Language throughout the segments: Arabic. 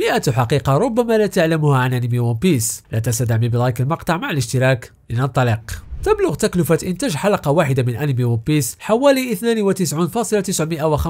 مئة حقيقة ربما لا تعلمها عن أنمي ون بيس لا تنسى دعمي بلايك المقطع مع الاشتراك لننطلق تبلغ تكلفة إنتاج حلقة واحدة من أنمي ون بيس حوالي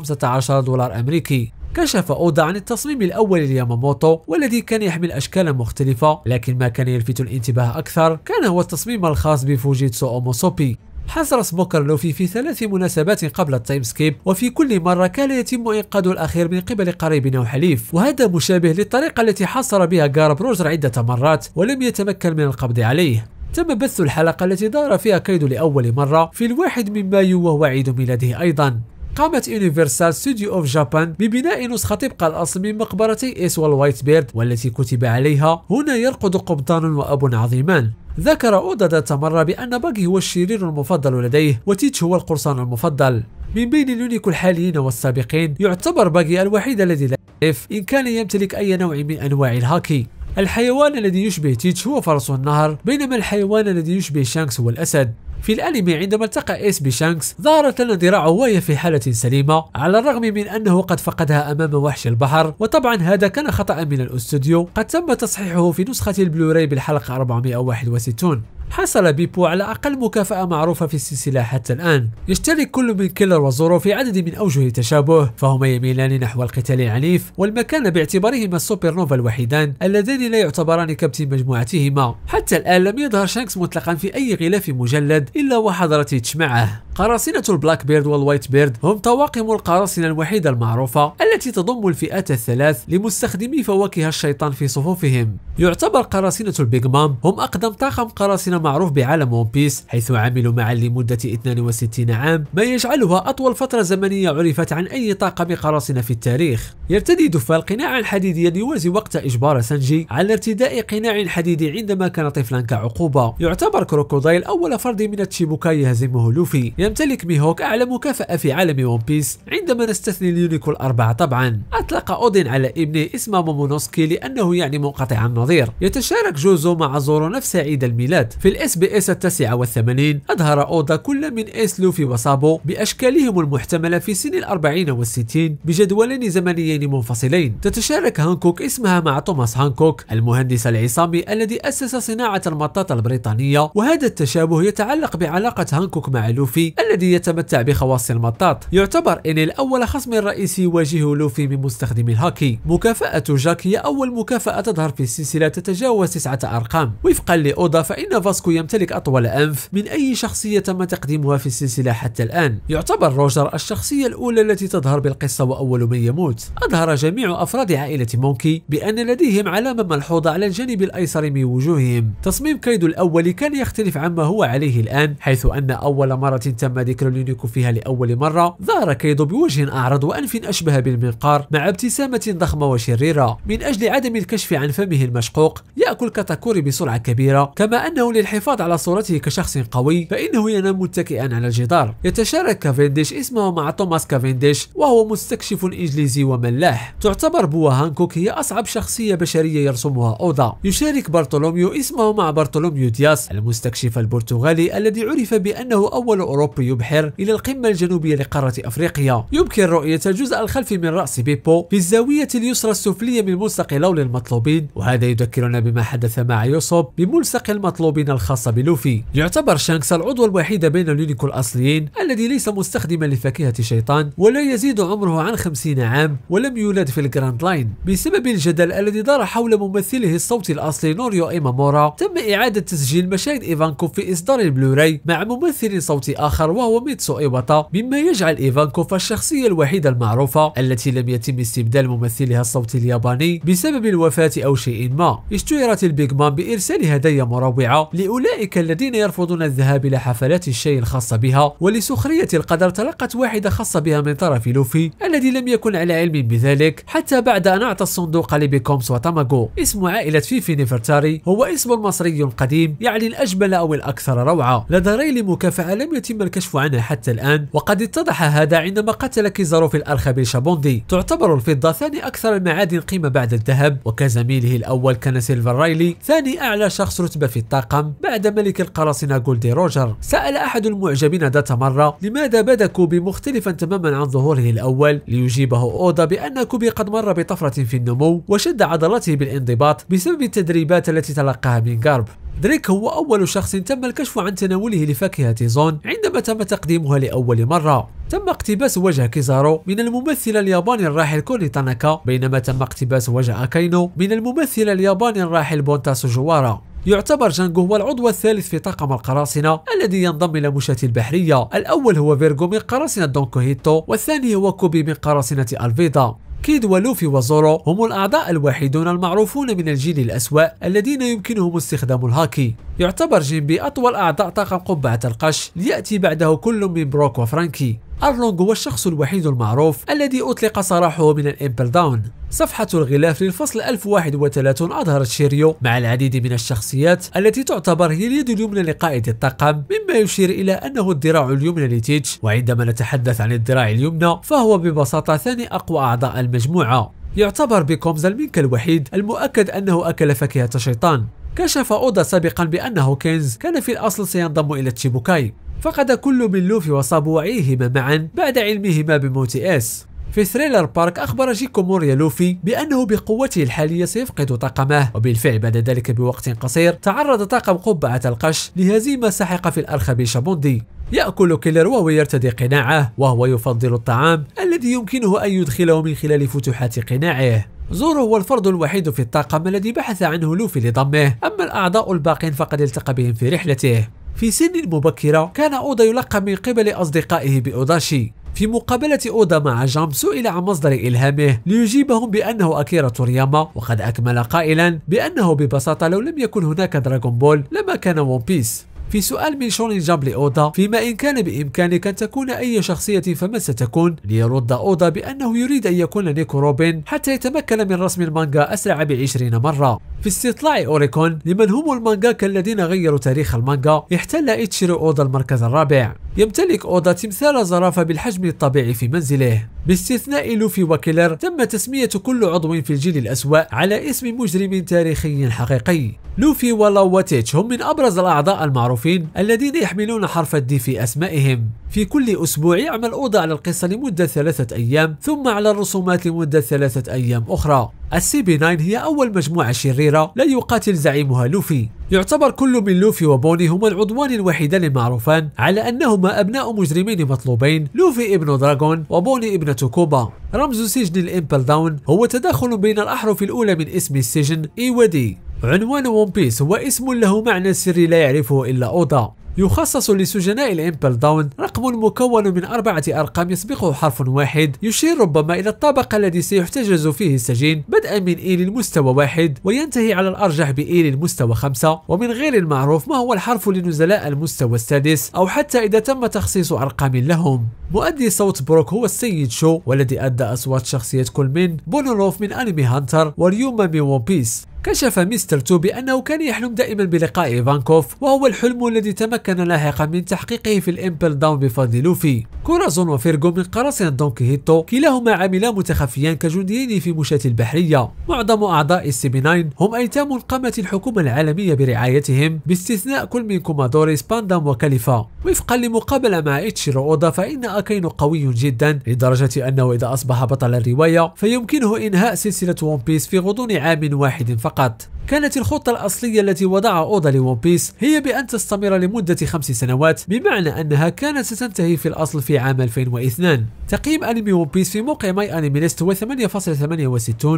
92.915 دولار أمريكي كشف أودا عن التصميم الأول لياماموتو والذي كان يحمل أشكالا مختلفة لكن ما كان يلفت الانتباه أكثر كان هو التصميم الخاص بفوجيتسو أوموسوبي حصر سموكر لوفي في ثلاث مناسبات قبل التايم سكيب وفي كل مرة كان يتم إنقاذ الأخير من قبل قريب أو حليف وهذا مشابه للطريقة التي حاصر بها جارب روجر عدة مرات ولم يتمكن من القبض عليه تم بث الحلقة التي دار فيها كيدو لأول مرة في الواحد من مايو وهو عيد ميلاده أيضا قامت يونيفرسال ستوديو اوف جابان ببناء نسخة طبق الأصل من مقبرتي ايس والوايت بيرد والتي كتب عليها هنا يرقد قبطان وأب عظيمان ذكر أودادا مرة بأن باغي هو الشرير المفضل لديه وتيتش هو القرصان المفضل من بين اليونيكو الحاليين والسابقين يعتبر باغي الوحيد الذي لا يعرف إن كان يمتلك أي نوع من أنواع الهاكي الحيوان الذي يشبه تيتش هو فرس النهر بينما الحيوان الذي يشبه شانكس هو الأسد في الأنمي عندما التقى إيس بشانكس ظهرت لنا ذراعه وهي في حالة سليمة على الرغم من أنه قد فقدها أمام وحش البحر وطبعا هذا كان خطأ من الأستوديو قد تم تصحيحه في نسخة البلوراي بالحلقة 461 حصل بيبو على أقل مكافأة معروفة في السلسلة حتى الآن يشترك كل من كيلر وزورو في عدد من أوجه تشابه فهما يميلان نحو القتال العنيف والمكان باعتبارهما السوبر نوفا الوحيدان اللذان لا يعتبران كبت مجموعتهما حتى الآن لم يظهر شانكس مطلقا في أي غلاف مجلد إلا وحضرت يتش معه قراصنة البلاك بيرد والوايت بيرد هم طواقم القراصنة الوحيدة المعروفة التي تضم الفئات الثلاث لمستخدمي فواكه الشيطان في صفوفهم يعتبر قراصنة البيج مام هم أقدم طاقم قراصنة معروف بعالم ون بيس حيث عملوا معا لمدة 62 عام ما يجعلها أطول فترة زمنية عرفت عن أي طاقم قراصنة في التاريخ يرتدي دفال قناعا حديديا يوازي وقت إجبار سانجي على ارتداء قناع حديدي عندما كان طفلا كعقوبة يعتبر كروكودايل أول فرد من مدينة شيبوكاي يهزمه لوفي يمتلك ميهوك أعلى مكافأة في عالم ون بيس عندما نستثني اليونيكو الأربعة طبعا أطلق أودين على ابنه اسم مومونوسكي لأنه يعني منقطع النظير يتشارك جوزو مع زورو نفس عيد الميلاد في الاس بي اس التاسعة والثمانين أظهر أودا كل من إس لوفي وصابو بأشكالهم المحتملة في سن الأربعين والستين بجدولين زمنيين منفصلين تتشارك هانكوك اسمها مع توماس هانكوك المهندس العصامي الذي أسس صناعة المطاط البريطانية وهذا التشابه يتعلق يتعلق بعلاقة هانكوك مع لوفي الذي يتمتع بخواص المطاط يعتبر إنيل أول خصم رئيسي يواجهه لوفي من مستخدمي الهاكي مكافأة جاك هي أول مكافأة تظهر في السلسلة تتجاوز تسعة أرقام وفقا لأودا فإن فاسكو يمتلك أطول أنف من أي شخصية تم تقديمها في السلسلة حتى الآن يعتبر روجر الشخصية الأولى التي تظهر بالقصة وأول من يموت أظهر جميع أفراد عائلة مونكي بأن لديهم علامة ملحوظة على الجانب الأيسر من وجوههم تصميم كيدو الأول كان يختلف عما هو عليه الآن الآن حيث أن أول مرة تم ذكر اليونيكو فيها لأول مرة ظهر كيدو بوجه أعرض وأنف أشبه بالمنقار مع ابتسامة ضخمة وشريرة من أجل عدم الكشف عن فمه المشقوق يأكل كاتاكوري بسرعة كبيرة كما أنه للحفاظ على صورته كشخص قوي فإنه ينام متكئا على الجدار يتشارك كافنديش اسمه مع توماس كافنديش وهو مستكشف إنجليزي وملاح تعتبر بوا هانكوك هي أصعب شخصية بشرية يرسمها أوضا يشارك بارتولوميو اسمه مع بارتولوميو دياس المستكشف البرتغالي الذي عرف بأنه أول أوروبي يبحر إلى القمة الجنوبية لقارة أفريقيا يمكن رؤية الجزء الخلفي من رأس بيبو في الزاوية اليسرى السفلية من ملصق لول المطلوبين وهذا يذكرنا بما حدث مع يوسوب بملصق المطلوبين الخاصة بلوفي يعتبر شانكس العضو الوحيد بين اليونيكو الأصليين الذي ليس مستخدما لفاكهة شيطان ولا يزيد عمره عن 50 عام ولم يولد في الجراند لاين بسبب الجدل الذي دار حول ممثله الصوتي الأصلي نوريو إيمامورا تم إعادة تسجيل مشاهد إيفانكوف في إصدار البلو بلوراي مع ممثل صوتي آخر وهو ميتسو إيواتا مما يجعل إيفانكوف الشخصية الوحيدة المعروفة التي لم يتم استبدال ممثلها الصوتي الياباني بسبب الوفاة أو شيء ما اشتهرت البيج مان بإرسال هدايا مروعة لأولئك الذين يرفضون الذهاب إلى حفلات الشاي الخاصة بها ولسخرية القدر تلقت واحدة خاصة بها من طرف لوفي الذي لم يكن على علم بذلك حتى بعد أن أعطى الصندوق لبيكومس وتاماغو اسم عائلة فيفي نيفرتاري هو اسم مصري قديم يعني الأجمل أو الأكثر روعة لدى ري مكافأة لم يتم الكشف عنها حتى الآن وقد اتضح هذا عندما قتل كيزارو في الأرخبيل شابوندي تعتبر الفضة ثاني أكثر المعادن قيمة بعد الذهب وكزميله الأول كان سيلفر رايلي ثاني أعلى شخص رتبة في الطاقم بعد ملك القراصنة جولدي روجر سأل أحد المعجبين ذات مرة لماذا بدا كوبي مختلفا تماما عن ظهوره الأول ليجيبه أودا بأن كوبي قد مر بطفرة في النمو وشد عضلاته بالانضباط بسبب التدريبات التي تلقاها من غارب دريك هو أول شخص تم الكشف عن تناوله لفاكهة زون عندما تم تقديمها لأول مرة تم اقتباس وجه كيزارو من الممثل الياباني الراحل كوني تاناكا بينما تم اقتباس وجه أكاينو من الممثل الياباني الراحل بونتا سوجوارا يعتبر جانجو هو العضو الثالث في طاقم القراصنة الذي ينضم إلى مشاة البحرية الأول هو فيرغو من قراصنة دونكوهيتو والثاني هو كوبي من قراصنة ألفيدا كيد ولوفي وزورو هم الأعضاء الوحيدون المعروفون من الجيل الأسوأ الذين يمكنهم استخدام الهاكي يعتبر جيمبي أطول أعضاء طاقم قبعة القش ليأتي بعده كل من بروك وفرانكي أرلونغ هو الشخص الوحيد المعروف الذي أطلق سراحه من الإمبل داون صفحة الغلاف للفصل 1031 أظهرت شيريو مع العديد من الشخصيات التي تعتبر هي اليد اليمنى لقائد الطاقم مما يشير إلى أنه الذراع اليمنى لتيتش وعندما نتحدث عن الذراع اليمنى فهو ببساطة ثاني أقوى أعضاء المجموعة يعتبر بيكومز المنك الوحيد المؤكد أنه أكل فاكهة الشيطان كشف أودا سابقا بأنه كينز كان في الأصل سينضم إلى تشيبوكاي فقد كل من لوفي وصابوعيهما معا بعد علمهما بموت إس في ثريلر بارك أخبر جيكو موريا لوفي بأنه بقوته الحالية سيفقد طاقمه وبالفعل بعد ذلك بوقت قصير تعرض طاقم قبعة القش لهزيمة ساحقة في الأرخبيشة بوندي يأكل كيلر وهو يرتدي قناعه وهو يفضل الطعام الذي يمكنه أن يدخله من خلال فتحات قناعه زورو هو الفرد الوحيد في الطاقم الذي بحث عنه لوفي لضمه أما الأعضاء الباقين فقد التقى بهم في رحلته في سن مبكرة كان أودا يلقى من قبل أصدقائه بأوداشي في مقابلة أودا مع جام سئل عن مصدر إلهامه ليجيبهم بأنه أكيرا تورياما وقد أكمل قائلا بأنه ببساطة لو لم يكن هناك دراغون بول لما كان ون بيس في سؤال من شون جاب لأودا فيما إن كان بإمكانك أن تكون أي شخصية فما ستكون ليرد أودا بأنه يريد أن يكون نيكو روبن حتى يتمكن من رسم المانجا أسرع بعشرين مرة في استطلاع أوريكون لمن هم المانجاكا الذين غيروا تاريخ المانجا احتل إيتشيرو أودا المركز الرابع يمتلك أودا تمثال زرافة بالحجم الطبيعي في منزله باستثناء لوفي وكيلر تم تسمية كل عضو في الجيل الأسوأ على اسم مجرم تاريخي حقيقي لوفي وتيتش هم من أبرز الأعضاء المعروفين الذين يحملون حرف الدي في أسمائهم في كل أسبوع يعمل أوضة على القصة لمدة ثلاثة أيام ثم على الرسومات لمدة ثلاثة أيام أخرى السي بي 9 هي أول مجموعة شريرة لا يقاتل زعيمها لوفي يعتبر كل من لوفي وبوني هما العضوان الوحيدان المعروفان على أنهما أبناء مجرمين مطلوبين لوفي ابن دراغون وبوني ابنة كوبا رمز سجن الإمبل داون هو تداخل بين الأحرف الأولى من اسم السجن إي ودي عنوان ون بيس هو اسم له معنى سري لا يعرفه إلا أوضا يخصص لسجناء الامبل داون رقم مكون من أربعة أرقام يسبقه حرف واحد يشير ربما إلى الطابق الذي سيحتجز فيه السجين بدءا من إيل e المستوى واحد وينتهي على الأرجح بإيل المستوى خمسة ومن غير المعروف ما هو الحرف لنزلاء المستوى السادس أو حتى إذا تم تخصيص أرقام لهم مؤدي صوت بروك هو السيد شو والذي أدى أصوات شخصية كل من بونوروف من أنمي هانتر وريوما من ون بيس كشف مستر تو بأنه كان يحلم دائما بلقاء إيفانكوف وهو الحلم الذي تمكن لاحقا من تحقيقه في الإمبل داون بفضل لوفي كورازون وفيرغو من قراصنة دونكي هيتو كلاهما عملا متخفيان كجنديين في مشاة البحرية معظم أعضاء السي بي هم أيتام قامت الحكومة العالمية برعايتهم باستثناء كل من كومادوريس باندام وكاليفا وفقا لمقابلة مع إتشيرو أودا فإن أكينو قوي جدا لدرجة أنه إذا أصبح بطل الرواية فيمكنه إنهاء سلسلة ون بيس في غضون عام واحد فقط فقط كانت الخطة الأصلية التي وضعها أودا لون بيس هي بأن تستمر لمدة خمس سنوات بمعنى أنها كانت ستنتهي في الأصل في عام 2002 تقييم أنمي ون بيس في موقع ماي أنمي ليست هو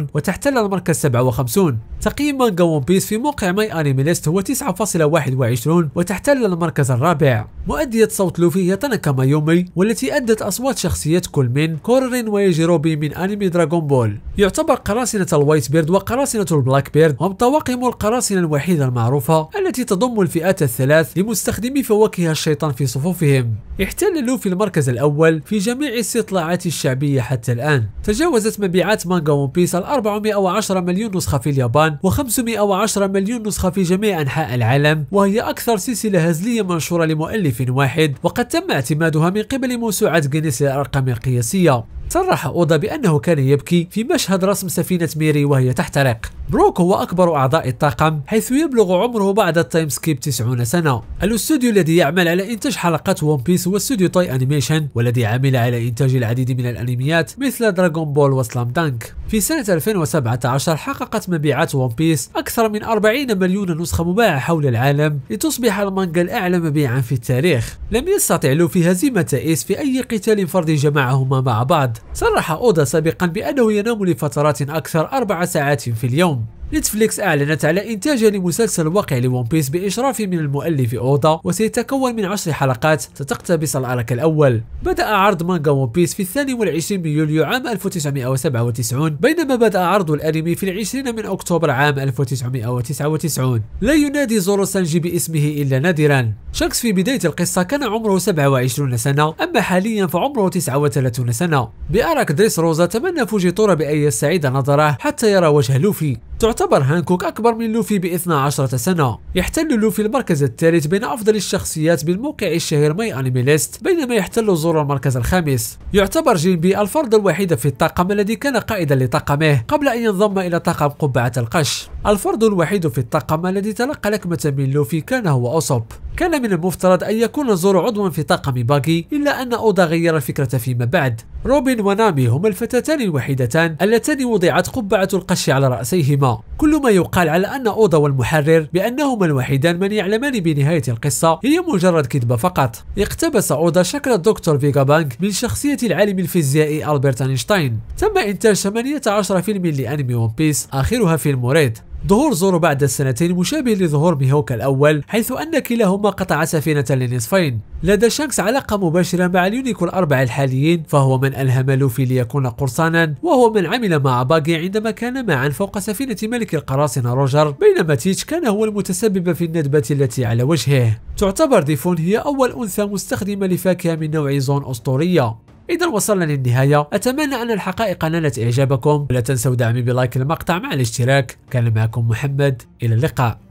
8.68 وتحتل المركز 57 تقييم مانجا ون بيس في موقع ماي أنمي ليست هو 9.21 وتحتل المركز الرابع مؤدية صوت لوفي هي تاناكا مايومي والتي أدت أصوات شخصيات كل من كورين ويجيروبي من أنمي دراغون بول يعتبر قراصنة الوايت بيرد وقراصنة البلاك بيرد هم طواقم يقيم القراصنة الوحيدة المعروفة التي تضم الفئات الثلاث لمستخدمي فواكه الشيطان في صفوفهم احتل لوفي المركز الأول في جميع الاستطلاعات الشعبية حتى الآن تجاوزت مبيعات مانجا ون بيس ال 410 مليون نسخة في اليابان و 510 مليون نسخة في جميع أنحاء العالم وهي أكثر سلسلة هزلية منشورة لمؤلف واحد وقد تم اعتمادها من قبل موسوعة جينيس للأرقام القياسية صرح أودا بأنه كان يبكي في مشهد رسم سفينة ميري وهي تحترق بروك هو أكبر أعضاء الطاقم حيث يبلغ عمره بعد التايم سكيب 90 سنة الاستوديو الذي يعمل على إنتاج حلقات ون بيس هو استوديو تاي أنيميشن والذي عمل على إنتاج العديد من الأنميات مثل دراغون بول وسلام دانك في سنة 2017 حققت مبيعات ون بيس أكثر من 40 مليون نسخة مباعة حول العالم لتصبح المانجا الأعلى مبيعا في التاريخ لم يستطع لوفي هزيمة إيس في أي قتال فردي جمعهما مع بعض صرح أودا سابقا بأنه ينام لفترات أكثر أربع ساعات في اليوم نتفليكس أعلنت على إنتاجها لمسلسل واقع لون بيس بإشراف من المؤلف أودا وسيتكون من عشر حلقات ستقتبس الأرك الأول بدأ عرض مانجا ون بيس في 22 من يوليو عام 1997 بينما بدأ عرض الأنمي في 20 من أكتوبر عام 1999 لا ينادي زورو سانجي باسمه إلا نادرا شانكس في بداية القصة كان عمره 27 سنة أما حاليا فعمره 39 سنة بأرك دريس روزا تمنى فوجيتورا بأن يستعيد نظره حتى يرى وجه لوفي تعتبر هانكوك أكبر من لوفي ب 12 سنة يحتل لوفي المركز الثالث بين أفضل الشخصيات بالموقع الشهير ماي أنمي ليست بينما يحتل زورو المركز الخامس يعتبر جينبي الفرد الوحيد في الطاقم الذي كان قائدا لطاقمه قبل أن ينضم إلى طاقم قبعة القش الفرد الوحيد في الطاقم الذي تلقى لكمة من لوفي كان هو أوسوب كان من المفترض أن يكون زورو عضوا في طاقم باغي إلا أن أودا غير الفكرة فيما بعد روبن ونامي هما الفتاتان الوحيدتان اللتان وضعت قبعة القش على رأسيهما كل ما يقال على أن أودا والمحرر بأنهما الوحيدان من يعلمان بنهاية القصة هي مجرد كذبة فقط اقتبس أودا شكل الدكتور فيغا بانك من شخصية العالم الفيزيائي ألبرت أينشتاين تم إنتاج 18 فيلم لأنمي ون بيس آخرها فيلم ريد ظهور زورو بعد السنتين مشابه لظهور ميهوكا الأول حيث أن كلاهما قطع سفينة لنصفين لدى شانكس علاقة مباشرة مع اليونيكو الأربعة الحاليين فهو من ألهم لوفي ليكون قرصانا وهو من عمل مع باقي عندما كان معا فوق سفينة ملك القراصنة روجر بينما تيتش كان هو المتسبب في الندبة التي على وجهه تعتبر ديفون هي أول أنثى مستخدمة لفاكهة من نوع زون أسطورية اذا وصلنا للنهايه اتمنى ان الحقائق نالت اعجابكم ولا تنسوا دعمي بلايك المقطع مع الاشتراك كان معكم محمد الى اللقاء